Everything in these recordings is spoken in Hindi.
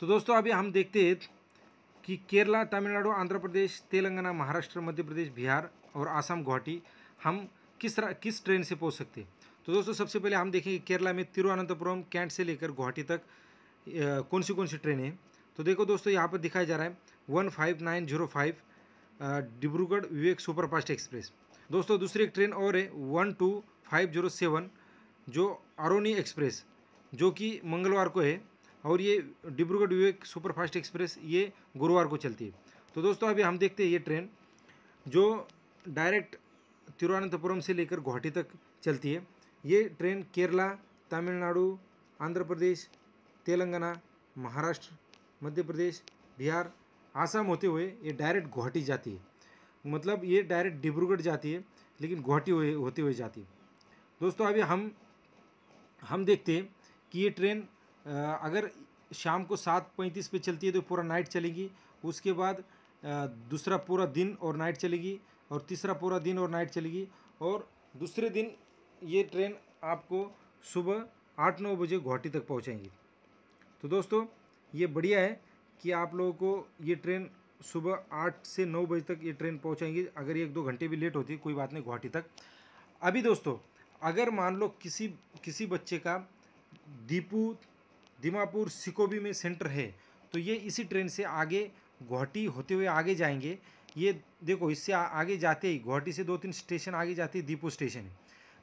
तो दोस्तों अभी हम देखते हैं कि केरला तमिलनाडु आंध्र प्रदेश तेलंगाना महाराष्ट्र मध्य प्रदेश बिहार और आसाम गुवाहाटी हम किस किस ट्रेन से पहुंच सकते हैं तो दोस्तों सबसे पहले हम देखेंगे केरला में तिरुवनंतपुरम कैंट से लेकर गुवाहाटी तक कौन सी कौन सी ट्रेन है तो देखो दोस्तों यहाँ पर दिखाया जा रहा है one five nine zero five Dibrugarh Vivek superfast express दोस्तों दूसरी एक ट्रेन और है one two five zero seven जो अरोनी एक्सप्रेस जो कि मंगलवार को है और ये डिब्रूगढ़ विवेक सुपरफास्ट एक्सप्रेस ये गुरुवार को चलती है तो दोस्तों अभी हम देखते हैं ये ट्रेन जो डायरेक्ट तिरुवनंतपुरम से लेकर गुवाहाटी तक चलती है ये ट्रेन केरला तमिलनाडु आंध्र प्रदेश तेलंगाना महाराष्ट्र मध्य प्रदेश बिहार आसाम होते हुए ये डायरेक्ट गुवाहाटी जाती है मतलब ये डायरेक्ट डिब्रूगढ़ जाती है लेकिन गुवाहाटी हुए होते हुए जाती है दोस्तों अभी हम हम देखते हैं कि ये ट्रेन अगर शाम को सात पैंतीस पे चलती है तो पूरा नाइट चलेगी उसके बाद दूसरा पूरा दिन और नाइट चलेगी और तीसरा पूरा दिन और नाइट चलेगी और दूसरे दिन ये ट्रेन आपको सुबह आठ नौ बजे गुवाहाटी तक पहुँचाएंगी तो दोस्तों ये बढ़िया है कि आप लोगों को ये ट्रेन सुबह आठ से नौ बजे तक ये ट्रेन पहुंचाएंगी अगर एक दो घंटे भी लेट होती कोई बात नहीं गुवाहाटी तक अभी दोस्तों अगर मान लो किसी किसी बच्चे का दीपू दिमापुर सिकोबी में सेंटर है तो ये इसी ट्रेन से आगे गुवाहाटी होते हुए आगे जाएंगे ये देखो इससे आगे जाते ही गुवाहाटी से दो तीन स्टेशन आगे जाते ही दीपो स्टेशन है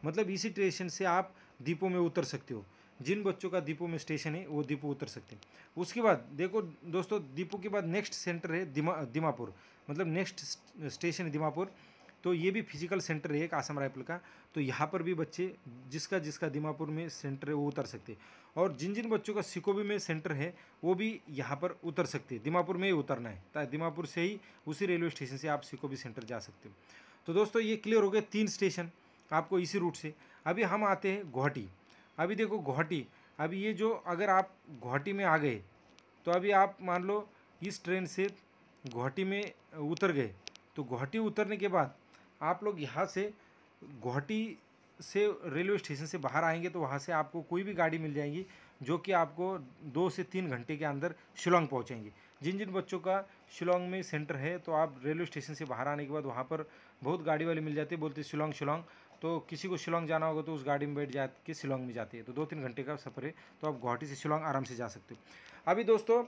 मतलब इसी स्टेशन से आप दीपो में उतर सकते हो जिन बच्चों का दीपो में स्टेशन है वो दीपो उतर सकते हैं उसके बाद देखो दोस्तों दीपो के बाद नेक्स्ट सेंटर है दिमा दिमापुर मतलब नेक्स्ट स्टेशन है दिमापुर तो ये भी फिजिकल सेंटर है एक आसम राइफल का तो यहाँ पर भी बच्चे जिसका जिसका दिमापुर में सेंटर है वो उतर सकते और जिन जिन बच्चों का सिकोबी में सेंटर है वो भी यहाँ पर उतर सकते दिमापुर में ही उतरना है ताकि दिमापुर से ही उसी रेलवे स्टेशन से आप सिकोबी सेंटर जा सकते हो तो दोस्तों ये क्लियर हो गए तीन स्टेशन आपको इसी रूट से अभी हम आते हैं गुवाहाटी अभी देखो गुवाहाटी अभी ये जो अगर आप गुवाहाटी में आ गए तो अभी आप मान लो इस ट्रेन से गुवाहाटी में उतर गए तो गुवाहाटी उतरने के बाद आप लोग यहाँ से गुवाहाटी से रेलवे स्टेशन से बाहर आएंगे तो वहाँ से आपको कोई भी गाड़ी मिल जाएगी जो कि आपको दो से तीन घंटे के अंदर शिलोंग पहुँचेंगे जिन जिन बच्चों का शिलोंग में सेंटर है तो आप रेलवे स्टेशन से बाहर आने के बाद वहाँ पर बहुत गाड़ी वाले मिल जाते बोलते शिलोंग शिलोंग तो किसी को शिलोंग जाना होगा तो उस गाड़ी में बैठ जा के शिलोंग में जाती है तो दो तीन घंटे का सफ़र है तो आप गुवाहाटी से शिलोंग आराम से जा सकते हो अभी दोस्तों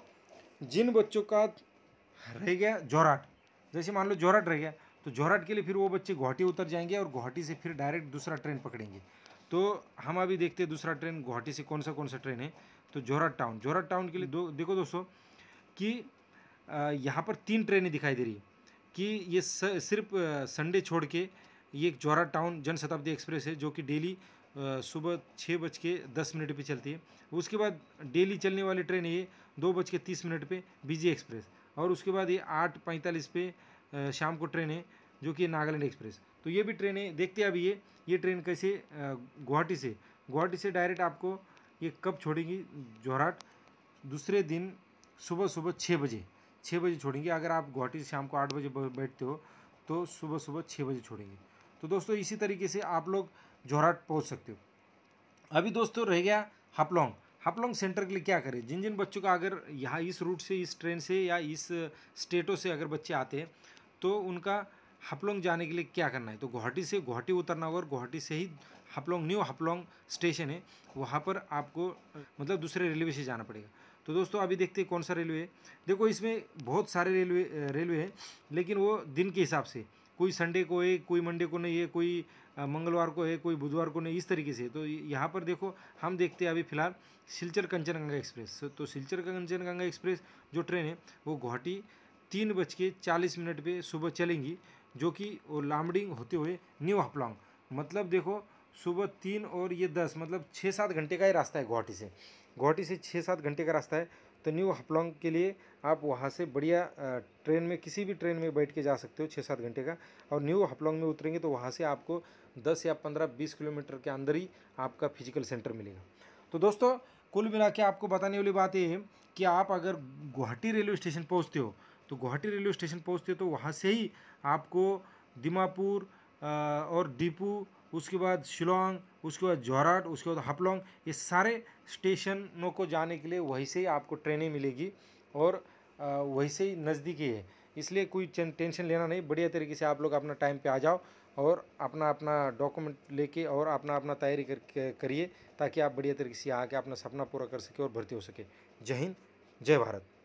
जिन बच्चों का रह गया जोराट जैसे मान लो जोराट रह गया तो जोहराट के लिए फिर वो बच्चे गुवाहाटी उतर जाएंगे और गुवाहाटी से फिर डायरेक्ट दूसरा ट्रेन पकड़ेंगे तो हम अभी देखते हैं दूसरा ट्रेन गुवाहाटी से कौन सा कौन सा ट्रेन है तो जोहराट टाउन जोहराट टाउन के लिए दो देखो दोस्तों कि यहाँ पर तीन ट्रेनें दिखाई दे रही कि ये स, सिर्फ संडे छोड़ के ये जोहराट टाउन जनशताब्दी एक्सप्रेस है जो कि डेली सुबह छः बज के दस मिनट पर चलती है उसके बाद डेली चलने वाली ट्रेन ये दो बज के तीस मिनट पर बीजी एक्सप्रेस और उसके बाद ये आठ पैंतालीस पे शाम को ट्रेन है जो कि नागालैंड एक्सप्रेस तो ये भी ट्रेन है देखते हैं अभी ये ये ट्रेन कैसे गुवाहाटी से गुवाहाटी से डायरेक्ट आपको ये कब छोड़ेंगी जोहराट दूसरे दिन सुबह सुबह छः बजे छः बजे छोड़ेंगे अगर आप गुवाहाटी से शाम को आठ बजे बैठते हो तो सुबह सुबह छः बजे छोड़ेंगे तो दोस्तों इसी तरीके से आप लोग जोहराट पहुँच सकते हो अभी दोस्तों रह गया हपलोंग हपलोंग सेंटर के लिए क्या करें जिन जिन बच्चों का अगर यहाँ इस रूट से इस ट्रेन से या इस स्टेटों से अगर बच्चे आते हैं तो उनका हपलोंग जाने के लिए क्या करना है तो गुवाहाटी से गुवाहाटी उतरना होगा और गुवाहाटी से ही हपलोंग न्यू हपलोंग स्टेशन है वहाँ पर आपको मतलब दूसरे रेलवे से जाना पड़ेगा तो दोस्तों अभी देखते हैं कौन सा रेलवे है देखो इसमें बहुत सारे रेलवे रेलवे हैं लेकिन वो दिन के हिसाब से कोई संडे को है कोई मंडे को नहीं है कोई मंगलवार को है कोई बुधवार को नहीं इस तरीके से तो यहाँ पर देखो हम देखते हैं अभी फिलहाल सिलचर कंचनगंगा एक्सप्रेस तो सिलचर कंचनगंगा एक्सप्रेस जो ट्रेन है वो गुवाहाटी तीन बज के चालीस मिनट पर सुबह चलेंगी जो कि वो लामडिंग होते हुए न्यू हापलोंग मतलब देखो सुबह तीन और ये दस मतलब छः सात घंटे का ही रास्ता है गुवाहाटी से गुवाहाटी से छः सात घंटे का रास्ता है तो न्यू हापलोंग के लिए आप वहाँ से बढ़िया ट्रेन में किसी भी ट्रेन में बैठ के जा सकते हो छः सात घंटे का और न्यू हापलोंग में उतरेंगे तो वहाँ से आपको दस या पंद्रह बीस किलोमीटर के अंदर ही आपका फिजिकल सेंटर मिलेगा तो दोस्तों कुल मिला के आपको बताने वाली बात ये है कि आप अगर गुवाहाटी रेलवे स्टेशन पहुँचते हो तो गुवाहाटी रेलवे स्टेशन पहुँचते तो वहाँ से ही आपको दिमापुर और डिपू उसके बाद शिलोंग उसके बाद जोहराट उसके बाद हपलोंग ये सारे स्टेशनों को जाने के लिए वहीं से ही आपको ट्रेनें मिलेगी और वहीं से ही नज़दीकी है इसलिए कोई टेंशन लेना नहीं बढ़िया तरीके से आप लोग अपना टाइम पे आ जाओ और अपना अपना डॉक्यूमेंट लेके और अपना अपना तैयारी कर करिए ताकि आप बढ़िया तरीके से आके अपना सपना पूरा कर सके और भर्ती हो सके जय हिंद जय भारत